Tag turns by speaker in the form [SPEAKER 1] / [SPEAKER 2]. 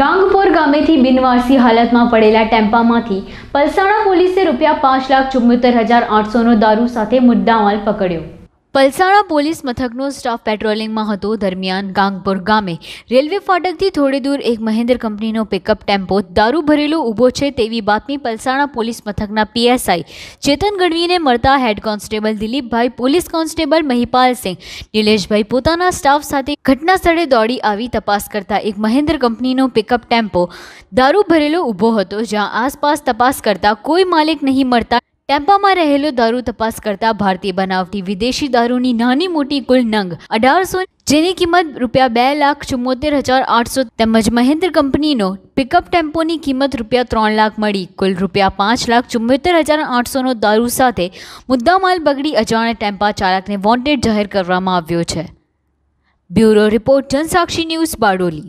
[SPEAKER 1] ગાંગપોર ગામેથી બિનવારસી હાલતમાં પડેલા ટેમ્પામાંથી પલસાણા પોલીસે રૂપિયા પાંચ લાખ ચુમ્મોતેર હજાર આઠસોનો દારૂ સાથે મુદ્દામાલ પકડ્યો પલસાણા પોલીસ મથકનો સ્ટાફ પેટ્રોલિંગમાં હતો દરમિયાન ગાંગપુર ગામે રેલવે ફાટકથી થોડે દૂર એક મહેન્દ્ર કંપનીનો પિકઅપ ટેમ્પો દારૂ ભરેલો ઊભો છે તેવી બાતમી પલસાણા પોલીસ મથકના પીએસઆઈ ચેતન ગઢવીને મળતા head constable Dilipbhai police constable Mahipalsinh Nileshbhai પોતાના સ્ટાફ સાથે ઘટના સ્થળે દોડી આવી તપાસ કરતા એક મહેન્દ્ર કંપનીનો પિકઅપ ટેમ્પો દારૂ ભરેલો ઊભો હતો જ્યાં આસપાસ તપાસ કરતા કોઈ માલિક નહીં મળતા ટેમ્પામાં રહેલો દારૂ તપાસ કરતા ભારતીય બનાવટી વિદેશી દારૂની નાની મોટી કુલ નંગ અઢારસો જેની કિંમત રૂપિયા બે લાખ ચુમ્મોતેર હજાર આઠસો તેમજ મહેન્દ્ર કંપનીનો પિકઅપ ટેમ્પોની કિંમત રૂપિયા ત્રણ લાખ મળી કુલ રૂપિયા પાંચ લાખ ચુમ્મોતેર હજાર આઠસોનો દારૂ સાથે મુદ્દામાલ બગડી અજાણે ટેમ્પા ચાલકને વોન્ટેડ જાહેર કરવામાં આવ્યો છે bureau report Jansakshi news Bardoli